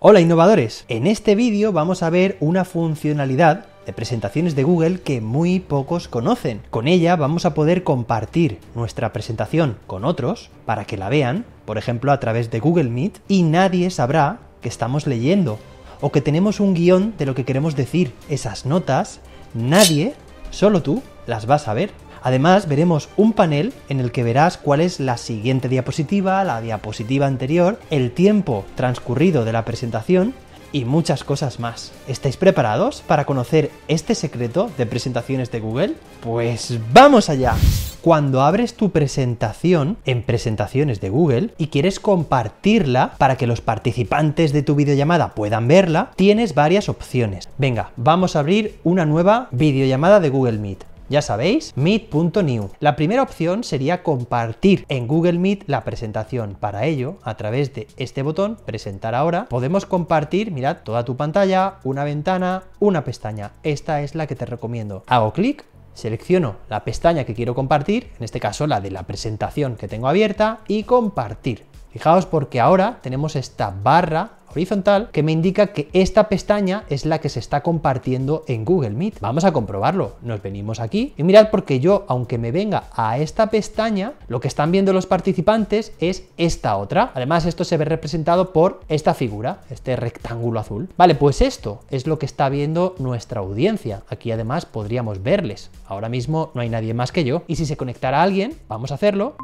Hola innovadores, en este vídeo vamos a ver una funcionalidad de presentaciones de Google que muy pocos conocen. Con ella vamos a poder compartir nuestra presentación con otros para que la vean, por ejemplo a través de Google Meet, y nadie sabrá que estamos leyendo o que tenemos un guión de lo que queremos decir. Esas notas, nadie, solo tú, las vas a ver. Además, veremos un panel en el que verás cuál es la siguiente diapositiva, la diapositiva anterior, el tiempo transcurrido de la presentación y muchas cosas más. ¿Estáis preparados para conocer este secreto de presentaciones de Google? Pues vamos allá. Cuando abres tu presentación en presentaciones de Google y quieres compartirla para que los participantes de tu videollamada puedan verla, tienes varias opciones. Venga, vamos a abrir una nueva videollamada de Google Meet. Ya sabéis, Meet.new. La primera opción sería compartir en Google Meet la presentación. Para ello, a través de este botón, presentar ahora, podemos compartir, mirad, toda tu pantalla, una ventana, una pestaña. Esta es la que te recomiendo. Hago clic selecciono la pestaña que quiero compartir, en este caso la de la presentación que tengo abierta, y compartir. Fijaos porque ahora tenemos esta barra horizontal que me indica que esta pestaña es la que se está compartiendo en Google Meet. Vamos a comprobarlo. Nos venimos aquí y mirad porque yo, aunque me venga a esta pestaña, lo que están viendo los participantes es esta otra. Además, esto se ve representado por esta figura, este rectángulo azul. Vale, pues esto es lo que está viendo nuestra audiencia. Aquí además podríamos verles. Ahora mismo no hay nadie más que yo. Y si se conectara alguien, vamos a hacerlo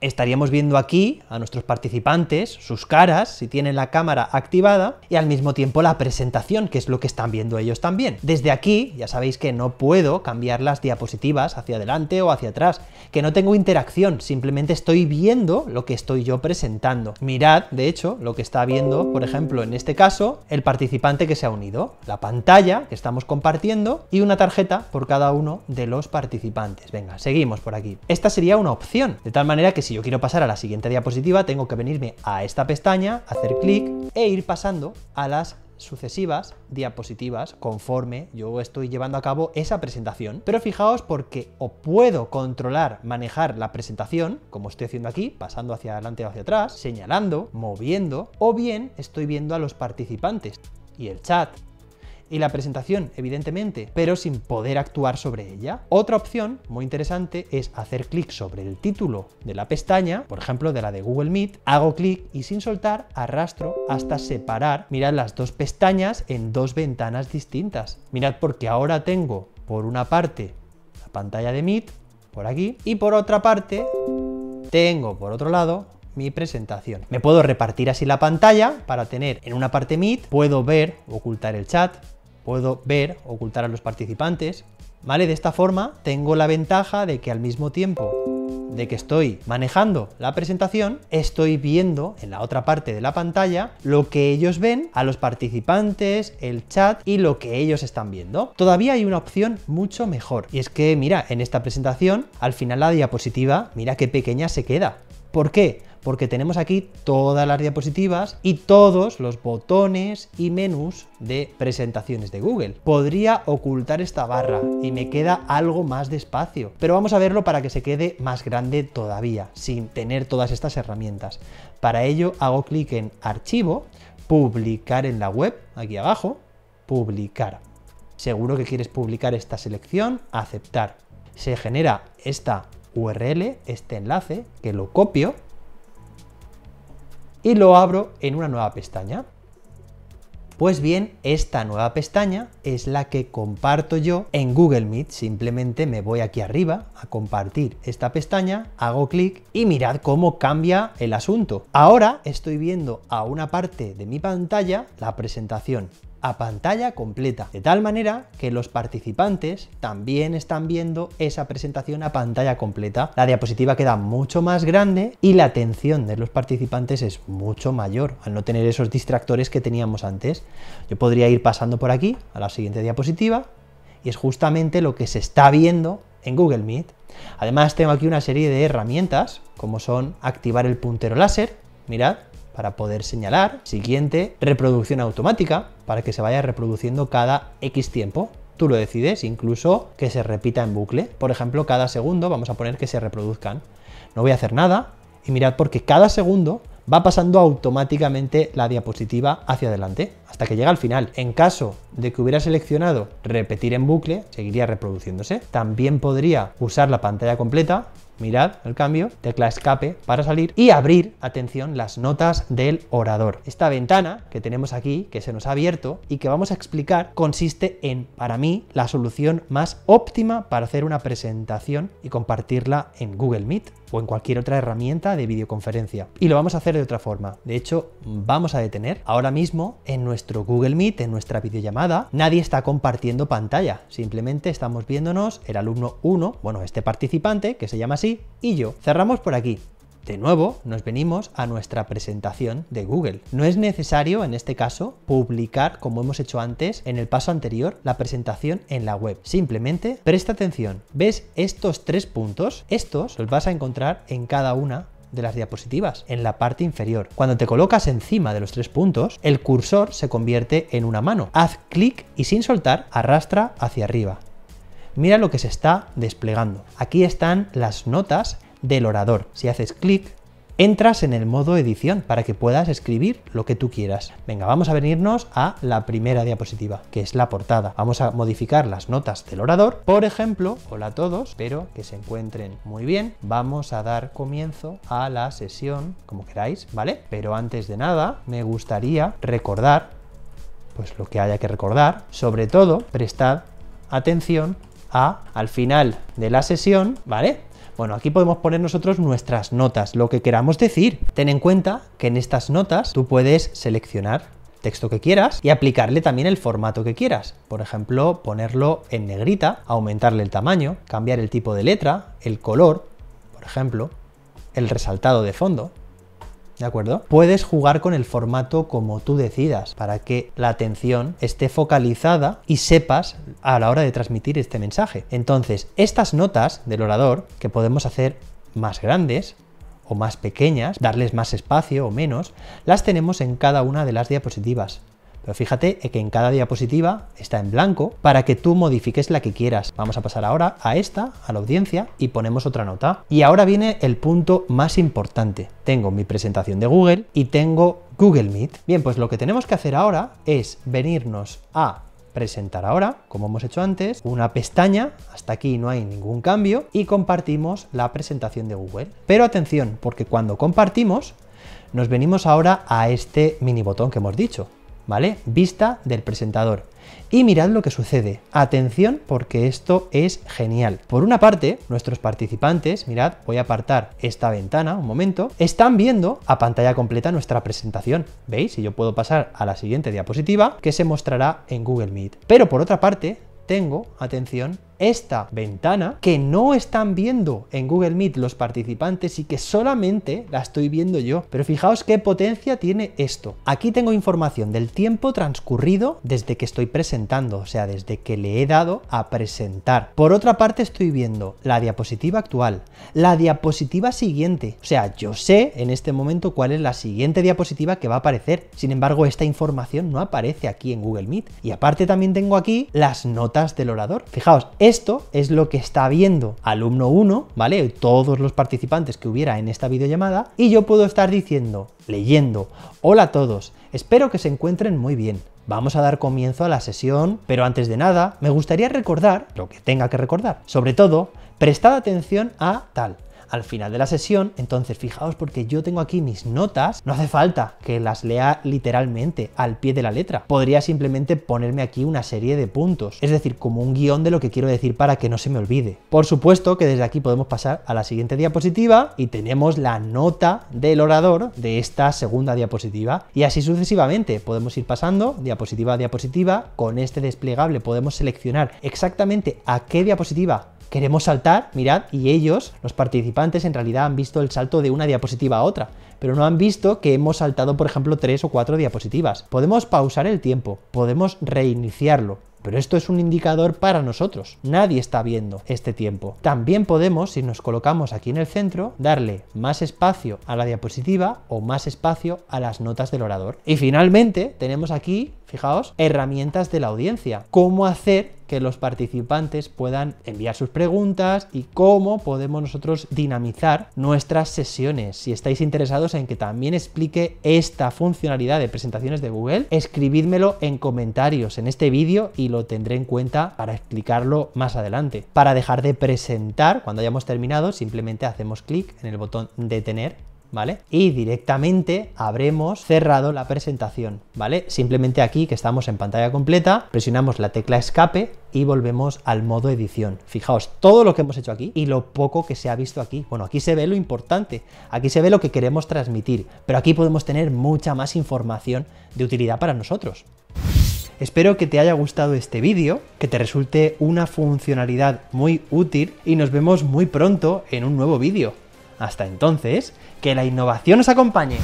estaríamos viendo aquí a nuestros participantes, sus caras, si tienen la cámara activada, y al mismo tiempo la presentación, que es lo que están viendo ellos también. Desde aquí, ya sabéis que no puedo cambiar las diapositivas hacia adelante o hacia atrás, que no tengo interacción, simplemente estoy viendo lo que estoy yo presentando. Mirad, de hecho, lo que está viendo, por ejemplo, en este caso, el participante que se ha unido, la pantalla que estamos compartiendo y una tarjeta por cada uno de los participantes. Venga, seguimos por aquí. Esta sería una opción, de tal manera que si si yo quiero pasar a la siguiente diapositiva, tengo que venirme a esta pestaña, hacer clic e ir pasando a las sucesivas diapositivas conforme yo estoy llevando a cabo esa presentación. Pero fijaos porque o puedo controlar, manejar la presentación, como estoy haciendo aquí, pasando hacia adelante o hacia atrás, señalando, moviendo, o bien estoy viendo a los participantes y el chat y la presentación, evidentemente, pero sin poder actuar sobre ella. Otra opción, muy interesante, es hacer clic sobre el título de la pestaña, por ejemplo, de la de Google Meet, hago clic y sin soltar arrastro hasta separar, mirad las dos pestañas en dos ventanas distintas. Mirad porque ahora tengo por una parte la pantalla de Meet, por aquí, y por otra parte tengo por otro lado mi presentación. Me puedo repartir así la pantalla para tener en una parte Meet, puedo ver, ocultar el chat, puedo ver, ocultar a los participantes, ¿vale? De esta forma tengo la ventaja de que al mismo tiempo de que estoy manejando la presentación, estoy viendo en la otra parte de la pantalla lo que ellos ven, a los participantes, el chat y lo que ellos están viendo. Todavía hay una opción mucho mejor y es que mira, en esta presentación al final la diapositiva, mira qué pequeña se queda. ¿Por qué? porque tenemos aquí todas las diapositivas y todos los botones y menús de presentaciones de Google. Podría ocultar esta barra y me queda algo más de espacio, pero vamos a verlo para que se quede más grande todavía, sin tener todas estas herramientas. Para ello hago clic en Archivo, Publicar en la web, aquí abajo, Publicar. Seguro que quieres publicar esta selección, aceptar. Se genera esta URL, este enlace, que lo copio y lo abro en una nueva pestaña. Pues bien, esta nueva pestaña es la que comparto yo en Google Meet. Simplemente me voy aquí arriba a compartir esta pestaña, hago clic y mirad cómo cambia el asunto. Ahora estoy viendo a una parte de mi pantalla la presentación a pantalla completa, de tal manera que los participantes también están viendo esa presentación a pantalla completa. La diapositiva queda mucho más grande y la atención de los participantes es mucho mayor al no tener esos distractores que teníamos antes. Yo podría ir pasando por aquí a la siguiente diapositiva y es justamente lo que se está viendo en Google Meet. Además tengo aquí una serie de herramientas como son activar el puntero láser, mirad, para poder señalar, siguiente, reproducción automática, para que se vaya reproduciendo cada X tiempo. Tú lo decides, incluso que se repita en bucle. Por ejemplo, cada segundo vamos a poner que se reproduzcan. No voy a hacer nada y mirad porque cada segundo va pasando automáticamente la diapositiva hacia adelante hasta que llega al final. En caso de que hubiera seleccionado repetir en bucle, seguiría reproduciéndose. También podría usar la pantalla completa mirad el cambio, tecla escape para salir y abrir, atención, las notas del orador. Esta ventana que tenemos aquí, que se nos ha abierto y que vamos a explicar, consiste en, para mí, la solución más óptima para hacer una presentación y compartirla en Google Meet o en cualquier otra herramienta de videoconferencia. Y lo vamos a hacer de otra forma. De hecho, vamos a detener ahora mismo en nuestro Google Meet, en nuestra videollamada, nadie está compartiendo pantalla. Simplemente estamos viéndonos el alumno 1, bueno, este participante, que se llama así, y yo. Cerramos por aquí. De nuevo, nos venimos a nuestra presentación de Google. No es necesario, en este caso, publicar, como hemos hecho antes, en el paso anterior, la presentación en la web. Simplemente, presta atención. ¿Ves estos tres puntos? Estos los vas a encontrar en cada una de las diapositivas, en la parte inferior. Cuando te colocas encima de los tres puntos, el cursor se convierte en una mano. Haz clic y sin soltar, arrastra hacia arriba. Mira lo que se está desplegando. Aquí están las notas del orador. Si haces clic, entras en el modo edición para que puedas escribir lo que tú quieras. Venga, vamos a venirnos a la primera diapositiva, que es la portada. Vamos a modificar las notas del orador. Por ejemplo, hola a todos, espero que se encuentren muy bien. Vamos a dar comienzo a la sesión, como queráis, ¿vale? Pero antes de nada, me gustaría recordar, pues lo que haya que recordar, sobre todo, prestad atención a, al final de la sesión, ¿vale? Bueno, aquí podemos poner nosotros nuestras notas, lo que queramos decir. Ten en cuenta que en estas notas tú puedes seleccionar texto que quieras y aplicarle también el formato que quieras. Por ejemplo, ponerlo en negrita, aumentarle el tamaño, cambiar el tipo de letra, el color, por ejemplo, el resaltado de fondo, ¿De acuerdo? Puedes jugar con el formato como tú decidas para que la atención esté focalizada y sepas a la hora de transmitir este mensaje. Entonces, estas notas del orador, que podemos hacer más grandes, o más pequeñas, darles más espacio o menos, las tenemos en cada una de las diapositivas. Pero fíjate que en cada diapositiva está en blanco para que tú modifiques la que quieras. Vamos a pasar ahora a esta, a la audiencia, y ponemos otra nota. Y ahora viene el punto más importante. Tengo mi presentación de Google y tengo Google Meet. Bien, pues lo que tenemos que hacer ahora es venirnos a presentar ahora, como hemos hecho antes, una pestaña, hasta aquí no hay ningún cambio, y compartimos la presentación de Google. Pero atención, porque cuando compartimos, nos venimos ahora a este mini botón que hemos dicho, ¿vale? Vista del presentador. Y mirad lo que sucede. Atención porque esto es genial. Por una parte, nuestros participantes, mirad, voy a apartar esta ventana un momento, están viendo a pantalla completa nuestra presentación. ¿Veis? Y yo puedo pasar a la siguiente diapositiva que se mostrará en Google Meet. Pero por otra parte, tengo, atención, esta ventana que no están viendo en Google Meet los participantes y que solamente la estoy viendo yo. Pero fijaos qué potencia tiene esto. Aquí tengo información del tiempo transcurrido desde que estoy presentando, o sea, desde que le he dado a presentar. Por otra parte estoy viendo la diapositiva actual, la diapositiva siguiente, o sea, yo sé en este momento cuál es la siguiente diapositiva que va a aparecer. Sin embargo, esta información no aparece aquí en Google Meet. Y aparte también tengo aquí las notas del orador. Fijaos, esto es lo que está viendo alumno 1, ¿vale? Todos los participantes que hubiera en esta videollamada y yo puedo estar diciendo, leyendo, hola a todos, espero que se encuentren muy bien. Vamos a dar comienzo a la sesión, pero antes de nada, me gustaría recordar, lo que tenga que recordar, sobre todo, prestad atención a tal, al final de la sesión. Entonces, fijaos porque yo tengo aquí mis notas, no hace falta que las lea literalmente al pie de la letra. Podría simplemente ponerme aquí una serie de puntos, es decir, como un guión de lo que quiero decir para que no se me olvide. Por supuesto que desde aquí podemos pasar a la siguiente diapositiva y tenemos la nota del orador de esta segunda diapositiva y así sucesivamente. Podemos ir pasando diapositiva a diapositiva. Con este desplegable podemos seleccionar exactamente a qué diapositiva queremos saltar, mirad, y ellos, los participantes, en realidad han visto el salto de una diapositiva a otra, pero no han visto que hemos saltado, por ejemplo, tres o cuatro diapositivas. Podemos pausar el tiempo, podemos reiniciarlo, pero esto es un indicador para nosotros. Nadie está viendo este tiempo. También podemos, si nos colocamos aquí en el centro, darle más espacio a la diapositiva o más espacio a las notas del orador. Y finalmente tenemos aquí, fijaos, herramientas de la audiencia. Cómo hacer que los participantes puedan enviar sus preguntas y cómo podemos nosotros dinamizar nuestras sesiones. Si estáis interesados en que también explique esta funcionalidad de presentaciones de Google, escribidmelo en comentarios en este vídeo y lo tendré en cuenta para explicarlo más adelante. Para dejar de presentar, cuando hayamos terminado, simplemente hacemos clic en el botón detener ¿vale? Y directamente habremos cerrado la presentación, ¿vale? Simplemente aquí que estamos en pantalla completa, presionamos la tecla escape y volvemos al modo edición. Fijaos todo lo que hemos hecho aquí y lo poco que se ha visto aquí. Bueno, aquí se ve lo importante, aquí se ve lo que queremos transmitir, pero aquí podemos tener mucha más información de utilidad para nosotros. Espero que te haya gustado este vídeo, que te resulte una funcionalidad muy útil y nos vemos muy pronto en un nuevo vídeo. Hasta entonces, que la innovación os acompañe.